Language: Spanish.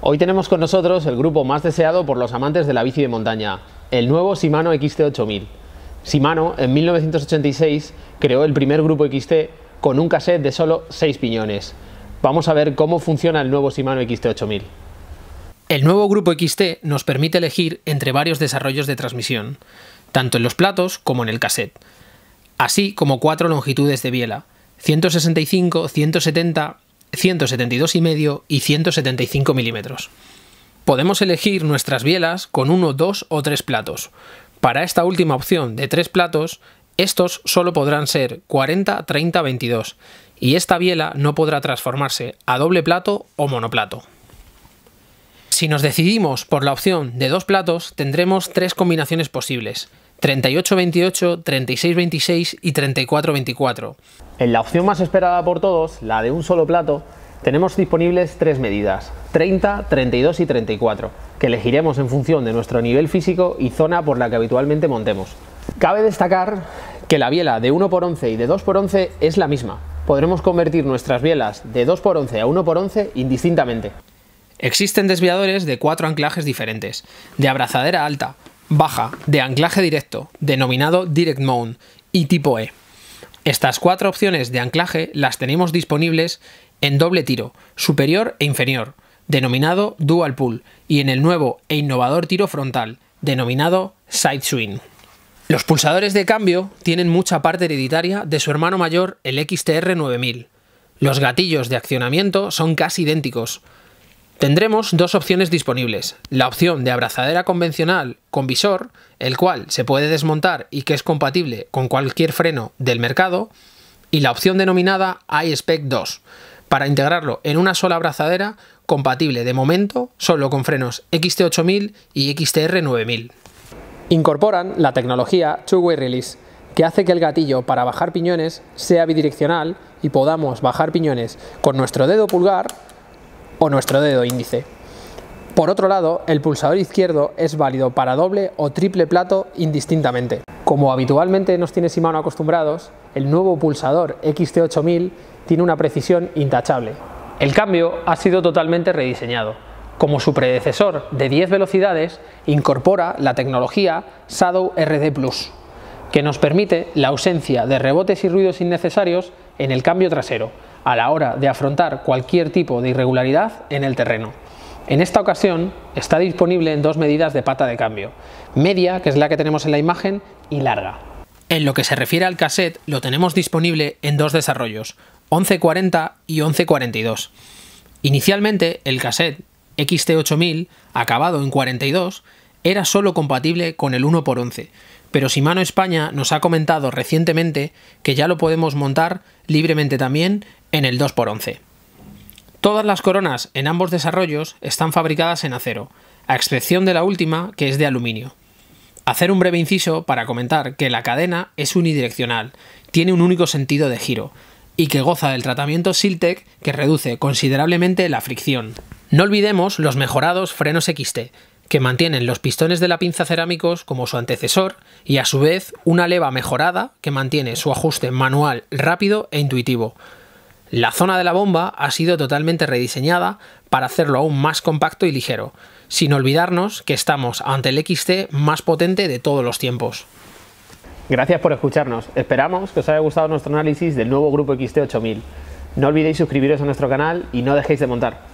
Hoy tenemos con nosotros el grupo más deseado por los amantes de la bici de montaña, el nuevo Shimano XT8000. Shimano, en 1986, creó el primer grupo XT con un cassette de solo 6 piñones. Vamos a ver cómo funciona el nuevo Shimano XT8000. El nuevo grupo XT nos permite elegir entre varios desarrollos de transmisión, tanto en los platos como en el cassette, así como cuatro longitudes de biela, 165, 170 172,5 y 175 milímetros. Podemos elegir nuestras bielas con uno, dos o tres platos. Para esta última opción de tres platos, estos solo podrán ser 40, 30, 22 y esta biela no podrá transformarse a doble plato o monoplato. Si nos decidimos por la opción de dos platos, tendremos tres combinaciones posibles. 38-28, 36-26 y 34-24. En la opción más esperada por todos, la de un solo plato, tenemos disponibles tres medidas, 30, 32 y 34, que elegiremos en función de nuestro nivel físico y zona por la que habitualmente montemos. Cabe destacar que la biela de 1x11 y de 2x11 es la misma. Podremos convertir nuestras bielas de 2x11 a 1x11 indistintamente. Existen desviadores de cuatro anclajes diferentes, de abrazadera alta, baja de anclaje directo, denominado Direct Mount y tipo E. Estas cuatro opciones de anclaje las tenemos disponibles en doble tiro, superior e inferior, denominado Dual Pull, y en el nuevo e innovador tiro frontal, denominado Side Swing. Los pulsadores de cambio tienen mucha parte hereditaria de su hermano mayor, el XTR 9000. Los gatillos de accionamiento son casi idénticos, Tendremos dos opciones disponibles. La opción de abrazadera convencional con visor, el cual se puede desmontar y que es compatible con cualquier freno del mercado, y la opción denominada iSpec 2, para integrarlo en una sola abrazadera compatible de momento solo con frenos XT8000 y XTR9000. Incorporan la tecnología Two-Way Release, que hace que el gatillo para bajar piñones sea bidireccional y podamos bajar piñones con nuestro dedo pulgar o nuestro dedo índice. Por otro lado, el pulsador izquierdo es válido para doble o triple plato indistintamente. Como habitualmente nos tiene Shimano acostumbrados, el nuevo pulsador XT8000 tiene una precisión intachable. El cambio ha sido totalmente rediseñado. Como su predecesor de 10 velocidades, incorpora la tecnología Shadow RD Plus, que nos permite la ausencia de rebotes y ruidos innecesarios en el cambio trasero, a la hora de afrontar cualquier tipo de irregularidad en el terreno. En esta ocasión está disponible en dos medidas de pata de cambio, media, que es la que tenemos en la imagen, y larga. En lo que se refiere al cassette, lo tenemos disponible en dos desarrollos, 1140 y 1142. Inicialmente, el cassette XT8000, acabado en 42, era solo compatible con el 1x11, pero Simano España nos ha comentado recientemente que ya lo podemos montar libremente también en el 2x11. Todas las coronas en ambos desarrollos están fabricadas en acero, a excepción de la última que es de aluminio. Hacer un breve inciso para comentar que la cadena es unidireccional, tiene un único sentido de giro, y que goza del tratamiento Siltec que reduce considerablemente la fricción. No olvidemos los mejorados frenos XT, que mantienen los pistones de la pinza cerámicos como su antecesor y a su vez una leva mejorada que mantiene su ajuste manual rápido e intuitivo, la zona de la bomba ha sido totalmente rediseñada para hacerlo aún más compacto y ligero, sin olvidarnos que estamos ante el XT más potente de todos los tiempos. Gracias por escucharnos. Esperamos que os haya gustado nuestro análisis del nuevo grupo XT8000. No olvidéis suscribiros a nuestro canal y no dejéis de montar.